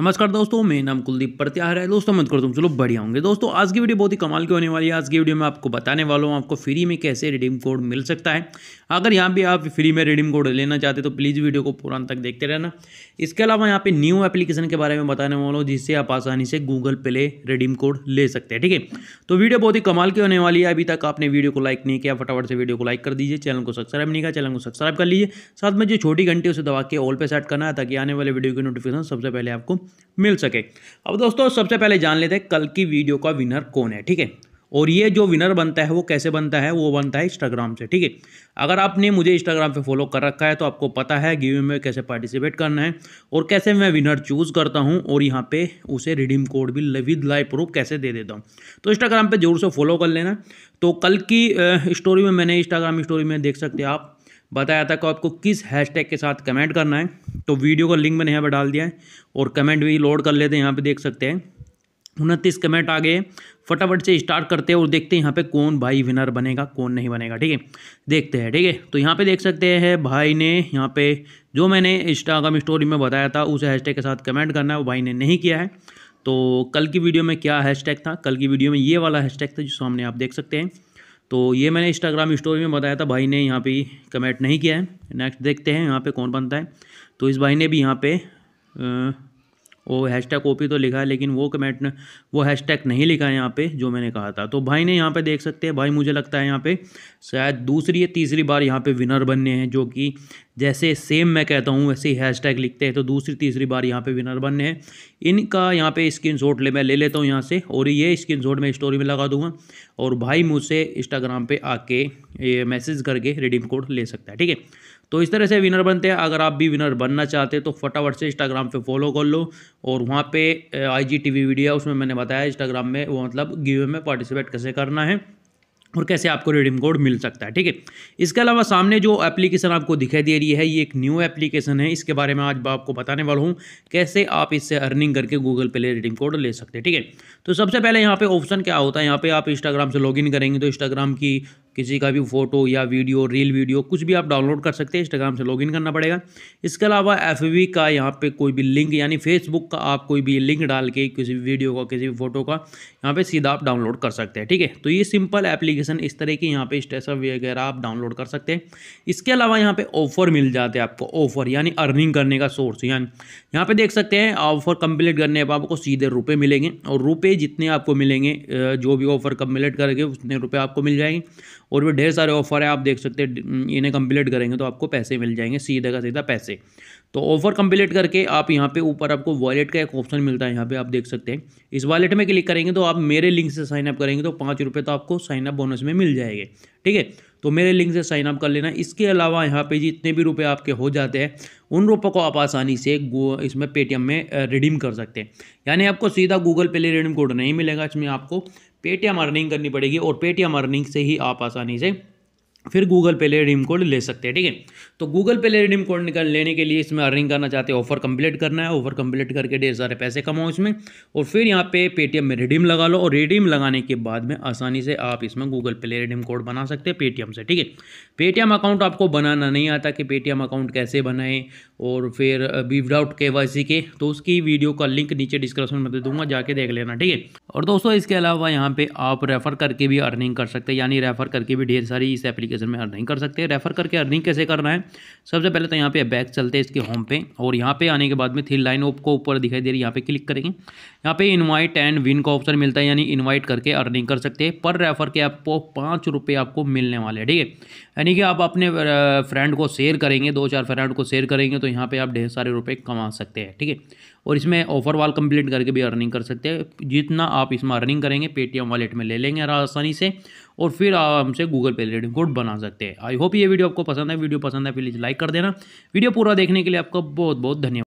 नमस्कार दोस्तों मेरा नाम कुलदीप प्रत्याहार है दोस्तों मत कर तुम चलो बढ़िया होंगे दोस्तों आज की वीडियो बहुत ही कमाल की होने वाली है आज की वीडियो में आपको बताने वाला हूँ आपको फ्री में कैसे रिडीम कोड मिल सकता है अगर यहाँ पे आप फ्री में रिडीम कोड लेना चाहते तो प्लीज़ वीडियो को पूरा तक देखते रहना इसके अलावा यहाँ पे न्यू एप्लीकेशन के बारे में बताने वाला हूँ जिससे आप आसानी से गूगल पे रिडीम कोड ले सकते हैं ठीक है तो वीडियो बहुत ही कमाल की होने वाली है अभी तक आपने वीडियो को लाइक नहीं किया फटाफट से वीडियो को लाइक कर दीजिए चैनल को सब्सक्राइब नहीं किया चैनल को सब्सक्राइब कर लीजिए साथ में जो छोटी घंटी उसे दबा के ऑल पे सेट करना है ताकि आने वाले वीडियो की नोटिफिकेशन सबसे पहले आपको मिल सके अब दोस्तों सबसे पहले जान लेते हैं कल की वीडियो का विनर कौन है ठीक है और ये जो विनर बनता है वो कैसे बनता है वो बनता है इंस्टाग्राम से ठीक है अगर आपने मुझे इंस्टाग्राम पे फॉलो कर रखा है तो आपको पता है गिव में कैसे पार्टिसिपेट करना है और कैसे मैं विनर चूज़ करता हूँ और यहाँ पे उसे रिडीम कोड भी विद लाइव प्रूफ कैसे दे देता हूँ तो इंस्टाग्राम पर जरूर से फॉलो कर लेना तो कल की स्टोरी में मैंने इंस्टाग्राम स्टोरी में देख सकते आप बताया था कि आपको किस हैशटैग के साथ कमेंट करना है तो वीडियो का लिंक मैंने यहाँ पर डाल दिया है और कमेंट भी लोड कर लेते हैं यहाँ पर देख सकते हैं उनतीस कमेंट आ गए फटाफट से स्टार्ट करते हैं और देखते हैं यहाँ पे कौन भाई विनर बनेगा कौन नहीं बनेगा ठीक है देखते हैं ठीक है तो यहाँ पे देख सकते हैं भाई ने यहाँ पे जो मैंने इंस्टाग्राम स्टोरी में बताया था उस हैशटैग के साथ कमेंट करना है वो भाई ने नहीं किया है तो कल की वीडियो में क्या हैश था कल की वीडियो में ये वाला हैश था जो सामने आप देख सकते हैं तो ये मैंने इंस्टाग्राम स्टोरी में बताया था भाई ने यहाँ पे कमेंट नहीं किया है नेक्स्ट देखते हैं यहाँ पे कौन बनता है तो इस भाई ने भी यहाँ पे वो हैशटैग कॉपी तो लिखा है लेकिन वो कमेंट ने वो हैशटैग नहीं लिखा है यहाँ पे जो मैंने कहा था तो भाई ने यहाँ पे देख सकते हैं भाई मुझे लगता है यहाँ पे शायद दूसरी या तीसरी बार यहाँ पे विनर बनने हैं जो कि जैसे सेम मैं कहता हूँ वैसे ही हैशटैग लिखते हैं तो दूसरी तीसरी बार यहाँ पे विनर बनने हैं इनका यहाँ पे स्क्रीन शॉट ले मैं ले लेता हूँ यहाँ से और ये स्क्रीन शॉट मैं स्टोरी में लगा दूंगा और भाई मुझसे इंस्टाग्राम पे आके ये मैसेज करके रिडीम कोड ले सकता है ठीक है तो इस तरह से विनर बनते हैं अगर आप भी विनर बनना चाहते हैं तो फटाफट से इंस्टाग्राम पर फॉलो कर लो और वहाँ पे I G T V video उसमें मैंने बताया इंस्टाग्राम में वो मतलब गिवे में पार्टिसिपेट कैसे करना है और कैसे आपको रिडीम कोड मिल सकता है ठीक है इसके अलावा सामने जो एप्लीकेशन आपको दिखाई दे रही है ये एक न्यू एप्लीकेशन है इसके बारे में आज आपको बताने वाला हूँ कैसे आप इससे अर्निंग करके गूगल पे रिडीम कोड ले सकते हैं ठीक है तो सबसे पहले यहाँ पे ऑप्शन क्या होता है यहाँ पे आप इंस्टाग्राम से लॉग करेंगे तो इंस्टाग्राम की किसी का भी फोटो या वीडियो रील वीडियो कुछ भी आप डाउनलोड कर सकते हैं इंस्टाग्राम से लॉगिन करना पड़ेगा इसके अलावा एफ का यहाँ पे कोई भी लिंक यानी फेसबुक का आप कोई भी लिंक डाल के किसी वीडियो का किसी भी फोटो का यहाँ पे सीधा आप डाउनलोड कर सकते हैं ठीक है तो ये सिंपल एप्लीकेशन एप्लीकेशन इस तरह की यहाँ पे स्टेशन वगैरह आप डाउनलोड कर सकते हैं इसके अलावा यहाँ पे ऑफर मिल जाते हैं आपको ऑफर यानी अर्निंग करने का सोर्स यानी यहाँ पे देख सकते हैं ऑफर कंप्लीट करने पर आपको सीधे रुपये मिलेंगे और रुपये जितने आपको मिलेंगे जो भी ऑफर कम्प्लीट करेंगे उतने रुपये आपको मिल जाएंगे और भी ढेर सारे ऑफर हैं आप देख सकते हैं इन्हें कम्प्लीट करेंगे तो आपको पैसे मिल जाएंगे सीधे का सीधा पैसे तो ऑफर कम्प्लीट करके आप यहाँ पे ऊपर आपको वॉलेट का एक ऑप्शन मिलता है यहाँ पे आप देख सकते हैं इस वॉलेट में क्लिक करेंगे तो आप मेरे लिंक से साइनअप करेंगे तो पाँच रुपये तो आपको साइनअप बोनस बोनस में मिल जाएंगे ठीक है तो मेरे लिंक से साइन अप कर लेना इसके अलावा यहाँ पे जितने भी रुपए आपके हो जाते हैं उन रुपयों को आप आसानी से इसमें पेटीएम में रिडीम कर सकते हैं यानी आपको सीधा गूगल पे ले रिडीम कोड नहीं मिलेगा इसमें आपको पेटीएम अर्निंग करनी पड़ेगी और पेटीएम अर्निंग से ही आप आसानी से फिर गूगल पे ले रिडीम कोड ले सकते हैं ठीक है तो गूगल पे ले रिडीम कोड निकल लेने के लिए इसमें अर्निंग करना चाहते हैं ऑफर कंप्लीट करना है ऑफर कंप्लीट करके ढेर सारे पैसे कमाओ इसमें और फिर यहाँ पे पेटीएम में रिडीम लगा लो और रिडीम लगाने के बाद में आसानी से आप इसमें गूगल पे ले रिडीम कोड बना सकते हैं पेटीएम से ठीक है पेटीएम अकाउंट आपको बनाना नहीं आता कि पेटीएम अकाउंट कैसे बनाएं और फिर विदाउट के वाई के तो उसकी वीडियो का लिंक नीचे डिस्क्रिप्शन में दे दूंगा जाके देख लेना ठीक है और दोस्तों इसके अलावा यहाँ पर आप रेफ़र करके भी अर्निंग कर सकते हैं यानी रेफ़र करके भी ढेर सारी इस एप्लीकेशन एप्लीकेशन में अर्निंग कर सकते हैं रेफर करके अर्निंग कैसे करना है सबसे पहले तो यहाँ पे बैक चलते हैं इसके होम पे और यहाँ पे आने के बाद में थ्री लाइन को ऊपर दिखाई दे रही है यहाँ पे क्लिक करेंगे यहाँ पे इनवाइट एंड विन का ऑप्शन मिलता है यानी इन्वाइट करके अर्निंग कर सकते हैं पर रेफर के आपको पाँच आपको मिलने वाले हैं ठीक है यानी कि आप अपने फ्रेंड को शेयर करेंगे दो चार फ्रेंड को शेयर करेंगे तो यहाँ पर आप ढेर सारे रुपये कमा सकते हैं ठीक है और इसमें ऑफर वाल कंप्लीट करके भी अर्निंग कर सकते हैं जितना आप इसमें अर्निंग करेंगे पेटीएम वॉलेट में ले लेंगे आसानी से और फिर आप हमसे गूगल पे रिलेटेड कोड बना सकते हैं आई होप ये वीडियो आपको पसंद है वीडियो पसंद है प्लीज़ लाइक कर देना वीडियो पूरा देखने के लिए आपका बहुत बहुत धन्यवाद